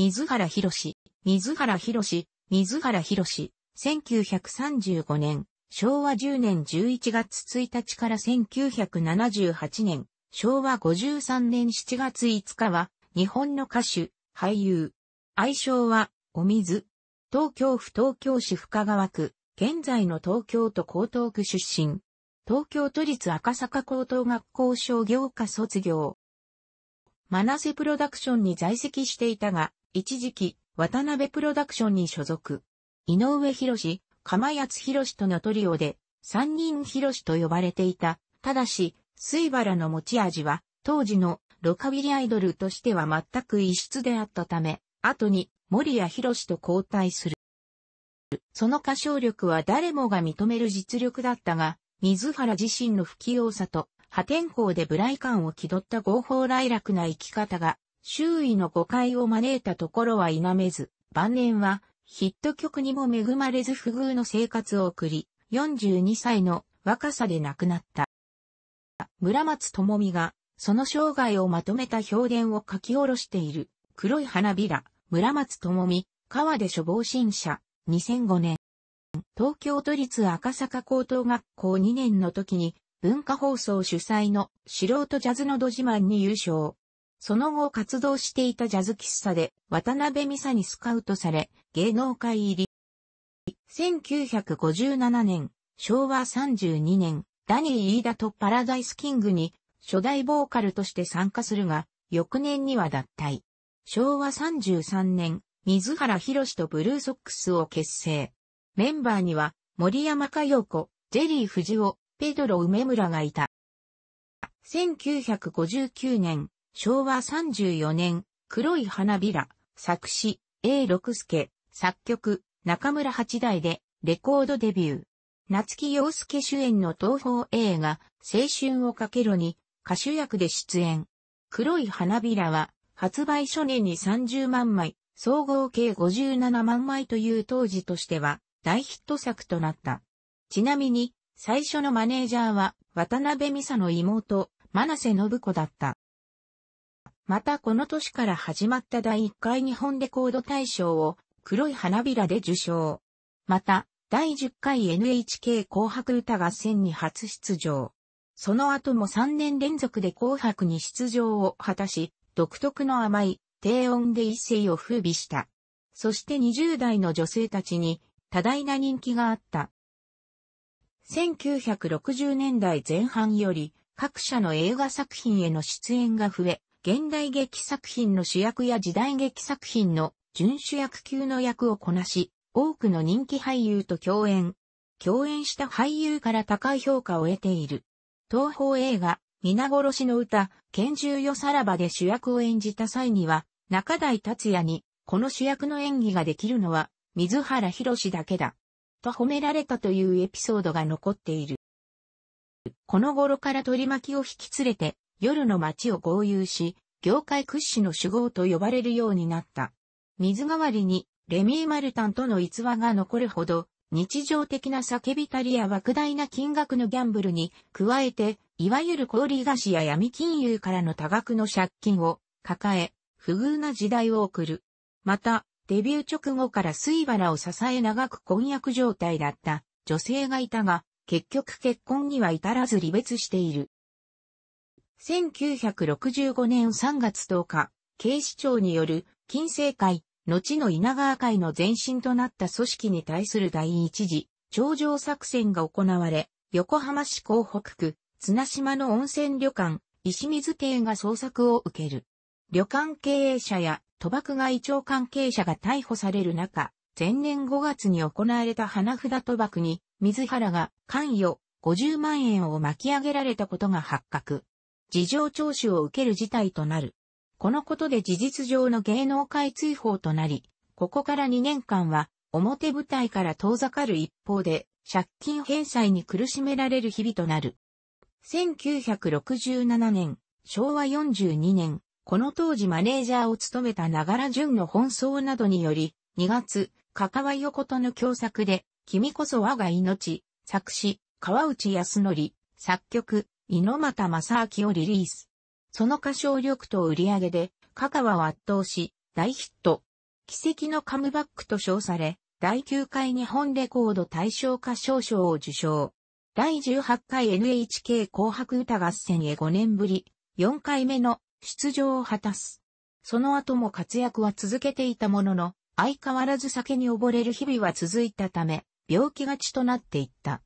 水原博士、水原博士、水原博士、1935年、昭和10年11月1日から1978年、昭和53年7月5日は、日本の歌手、俳優。愛称は、お水。東京府東京市深川区、現在の東京都江東区出身。東京都立赤坂高等学校商業科卒業。マナセプロダクションに在籍していたが、一時期、渡辺プロダクションに所属。井上博釜安博とのトリオで、三人博と呼ばれていた。ただし、水原の持ち味は、当時のロカビリアイドルとしては全く異質であったため、後に森谷博と交代する。その歌唱力は誰もが認める実力だったが、水原自身の不器用さと破天荒でライ感を気取った合法来楽な生き方が周囲の誤解を招いたところは否めず、晩年はヒット曲にも恵まれず不遇の生活を送り、42歳の若さで亡くなった。村松智美が、その生涯をまとめた評伝を書き下ろしている、黒い花びら、村松智美、川出処防新社、2005年。東京都立赤坂高等学校2年の時に、文化放送主催の素人ジャズのど自慢に優勝。その後活動していたジャズ喫茶で渡辺美佐にスカウトされ、芸能界入り。1957年、昭和32年、ダニー・飯田とパラダイス・キングに初代ボーカルとして参加するが、翌年には脱退。昭和33年、水原博とブルーソックスを結成。メンバーには、森山香代子、ジェリー・藤尾、ペドロ・梅村がいた。1959年、昭和34年、黒い花びら、作詞、A 六助、作曲、中村八大で、レコードデビュー。夏木陽介主演の東宝映画、青春をかけろに、歌手役で出演。黒い花びらは、発売初年に30万枚、総合計57万枚という当時としては、大ヒット作となった。ちなみに、最初のマネージャーは、渡辺美佐の妹、真瀬信子だった。またこの年から始まった第1回日本レコード大賞を黒い花びらで受賞。また、第10回 NHK 紅白歌合戦に初出場。その後も3年連続で紅白に出場を果たし、独特の甘い低音で一世を風靡した。そして20代の女性たちに多大な人気があった。1960年代前半より各社の映画作品への出演が増え、現代劇作品の主役や時代劇作品の準主役級の役をこなし、多くの人気俳優と共演。共演した俳優から高い評価を得ている。東宝映画、皆殺しの歌、拳銃よさらばで主役を演じた際には、中台達也に、この主役の演技ができるのは、水原博士だけだ。と褒められたというエピソードが残っている。この頃から取り巻きを引き連れて、夜の街を豪遊し、業界屈指の主豪と呼ばれるようになった。水代わりに、レミー・マルタンとの逸話が残るほど、日常的な叫びたりや莫大な金額のギャンブルに、加えて、いわゆる小売菓子や闇金融からの多額の借金を抱え、不遇な時代を送る。また、デビュー直後から水原を支え長く婚約状態だった女性がいたが、結局結婚には至らず離別している。1965年3月10日、警視庁による、金星会、後の稲川会の前身となった組織に対する第一次、頂上作戦が行われ、横浜市港北区、綱島の温泉旅館、石水邸が捜索を受ける。旅館経営者や賭博外長関係者が逮捕される中、前年5月に行われた花札賭博に、水原が関与50万円を巻き上げられたことが発覚。事情聴取を受ける事態となる。このことで事実上の芸能界追放となり、ここから2年間は表舞台から遠ざかる一方で、借金返済に苦しめられる日々となる。1967年、昭和42年、この当時マネージャーを務めたながらの奔走などにより、2月、かかわ横との共作で、君こそ我が命、作詞、川内康則、作曲、の又正明をリリース。その歌唱力と売り上げで、香川は圧倒し、大ヒット。奇跡のカムバックと称され、第9回日本レコード大賞歌唱賞を受賞。第18回 NHK 紅白歌合戦へ5年ぶり、4回目の出場を果たす。その後も活躍は続けていたものの、相変わらず酒に溺れる日々は続いたため、病気がちとなっていった。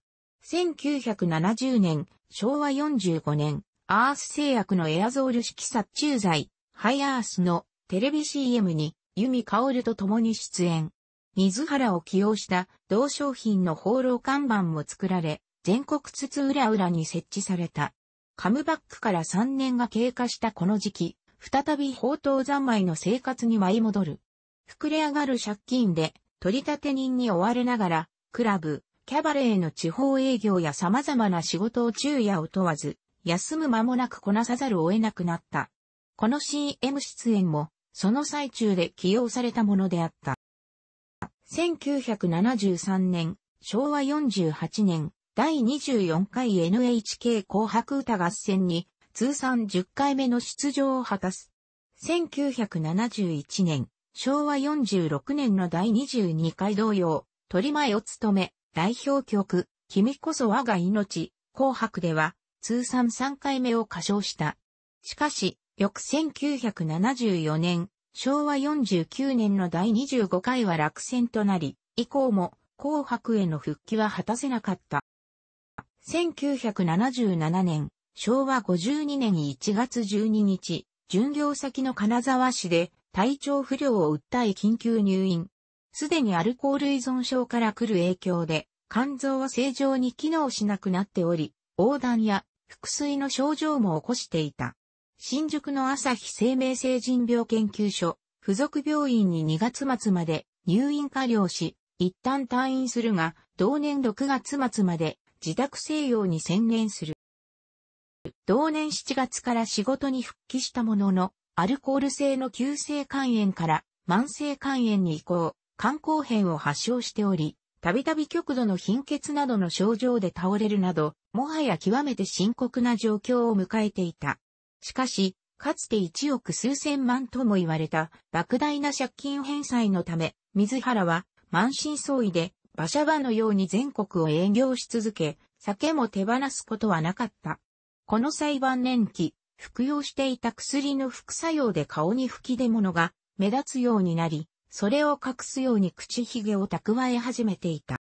1970年、昭和45年、アース製薬のエアゾール式殺虫剤、ハイアースのテレビ CM に、弓ルと共に出演。水原を起用した同商品の放浪看板も作られ、全国津々浦々に設置された。カムバックから3年が経過したこの時期、再び宝刀三昧の生活に舞い戻る。膨れ上がる借金で取り立て人に追われながら、クラブ、キャバレーの地方営業や様々な仕事を昼夜を問わず、休む間もなくこなさざるを得なくなった。この CM 出演も、その最中で起用されたものであった。1973年、昭和48年、第24回 NHK 紅白歌合戦に、通算10回目の出場を果たす。1971年、昭和46年の第22回同様、取り前を務め、代表曲、君こそ我が命、紅白では、通算3回目を歌唱した。しかし、翌1974年、昭和49年の第25回は落選となり、以降も紅白への復帰は果たせなかった。1977年、昭和52年1月12日、巡業先の金沢市で体調不良を訴え緊急入院。すでにアルコール依存症から来る影響で、肝臓は正常に機能しなくなっており、横断や腹水の症状も起こしていた。新宿の朝日生命成人病研究所、附属病院に2月末まで入院加療し、一旦退院するが、同年6月末まで自宅静養に専念する。同年7月から仕事に復帰したものの、アルコール性の急性肝炎から慢性肝炎に移行。肝硬変を発症しており、たびたび極度の貧血などの症状で倒れるなど、もはや極めて深刻な状況を迎えていた。しかし、かつて1億数千万とも言われた莫大な借金返済のため、水原は満身創痍で馬車馬のように全国を営業し続け、酒も手放すことはなかった。この裁判年期、服用していた薬の副作用で顔に吹き出物が目立つようになり、それを隠すように口ひげを蓄え始めていた。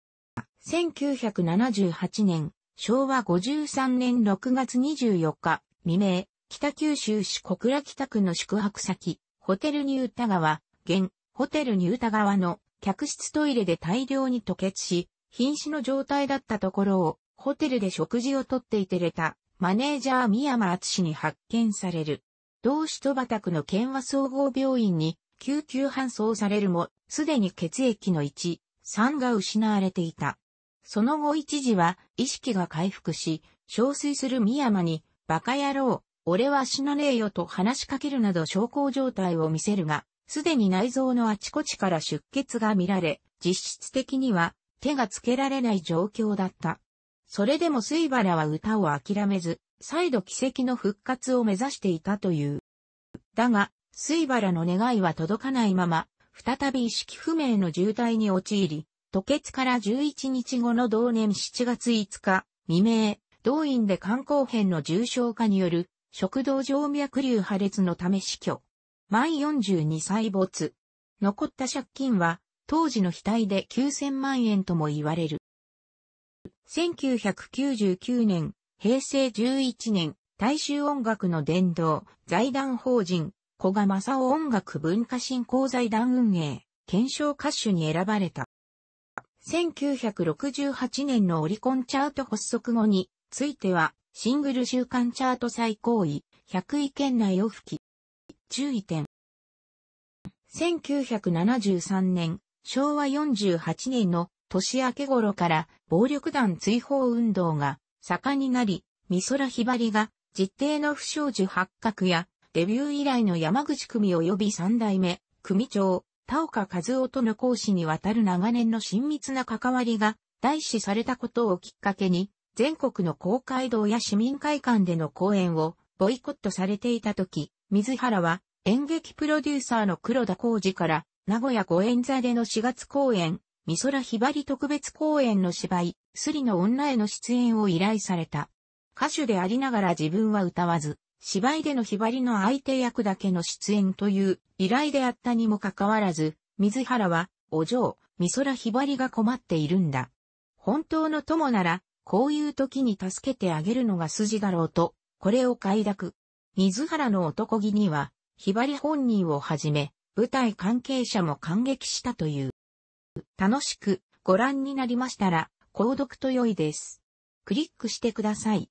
1978年、昭和53年6月24日、未明、北九州市小倉北区の宿泊先、ホテルニュータ川、現、ホテルニュータ川の客室トイレで大量に吐血し、瀕死の状態だったところを、ホテルで食事をとっていてれた、マネージャー宮間敦に発見される。同市戸畑区の県和総合病院に救急搬送されるも、すでに血液の1、3が失われていた。その後一時は意識が回復し、憔悴する三山に、バカ野郎、俺は死なねえよと話しかけるなど小康状態を見せるが、すでに内臓のあちこちから出血が見られ、実質的には手がつけられない状況だった。それでも水原は歌を諦めず、再度奇跡の復活を目指していたという。だが、水原の願いは届かないまま、再び意識不明の重体に陥り、吐血から11日後の同年7月5日、未明、動員で肝硬変の重症化による、食道静脈瘤破裂のため死去。満42歳没。残った借金は、当時の額で9000万円とも言われる。1999年、平成11年、大衆音楽の伝道、財団法人、古賀正夫音楽文化振興財団運営、検証歌手に選ばれた。1968年のオリコンチャート発足後については、シングル週間チャート最高位、100位圏内を吹き。注意点。1973年、昭和48年の年明け頃から暴力団追放運動が盛んになり、美空ひばりが実定の不祥事発覚やデビュー以来の山口組及び三代目、組長、田岡和夫との講師にわたる長年の親密な関わりが、大使されたことをきっかけに、全国の公会堂や市民会館での講演をボイコットされていた時、水原は演劇プロデューサーの黒田浩二から名古屋五円座での4月公演、美空ひばり特別公演の芝居、スリの女への出演を依頼された。歌手でありながら自分は歌わず、芝居でのひばりの相手役だけの出演という依頼であったにもかかわらず、水原は、お嬢、美空ひばりが困っているんだ。本当の友なら、こういう時に助けてあげるのが筋だろうと、これを快諾。水原の男気には、ひばり本人をはじめ、舞台関係者も感激したという。楽しくご覧になりましたら、購読と良いです。クリックしてください。